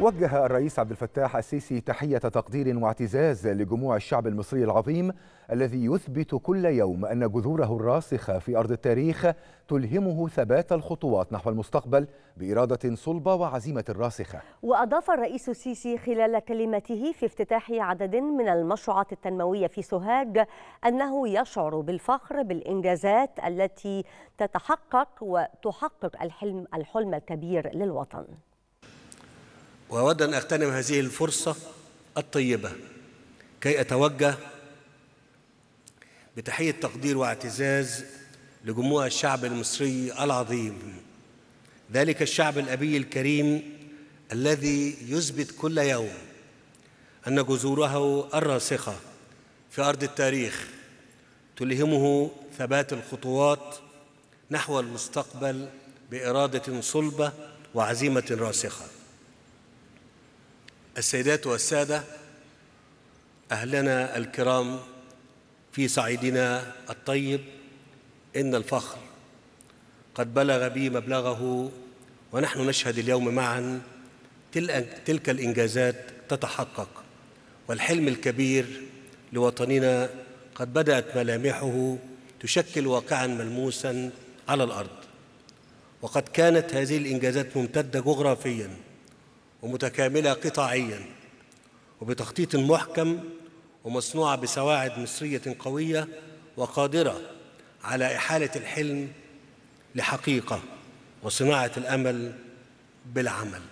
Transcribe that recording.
وجه الرئيس عبد الفتاح السيسي تحية تقدير واعتزاز لجموع الشعب المصري العظيم الذي يثبت كل يوم أن جذوره الراسخة في أرض التاريخ تلهمه ثبات الخطوات نحو المستقبل بإرادة صلبة وعزيمة راسخة وأضاف الرئيس السيسي خلال كلمته في افتتاح عدد من المشروعات التنموية في سوهاج أنه يشعر بالفخر بالإنجازات التي تتحقق وتحقق الحلم, الحلم الكبير للوطن واود ان اغتنم هذه الفرصه الطيبه كي اتوجه بتحيه تقدير واعتزاز لجموع الشعب المصري العظيم ذلك الشعب الابي الكريم الذي يثبت كل يوم ان جذوره الراسخه في ارض التاريخ تلهمه ثبات الخطوات نحو المستقبل باراده صلبه وعزيمه راسخه السيدات والسادة أهلنا الكرام في صعيدنا الطيب إن الفخر قد بلغ بي مبلغه ونحن نشهد اليوم معا تلك الإنجازات تتحقق والحلم الكبير لوطننا قد بدأت ملامحه تشكل واقعا ملموسا على الأرض وقد كانت هذه الإنجازات ممتدة جغرافياً ومتكاملة قطاعيا وبتخطيط محكم ومصنوعة بسواعد مصرية قوية وقادرة على إحالة الحلم لحقيقة وصناعة الأمل بالعمل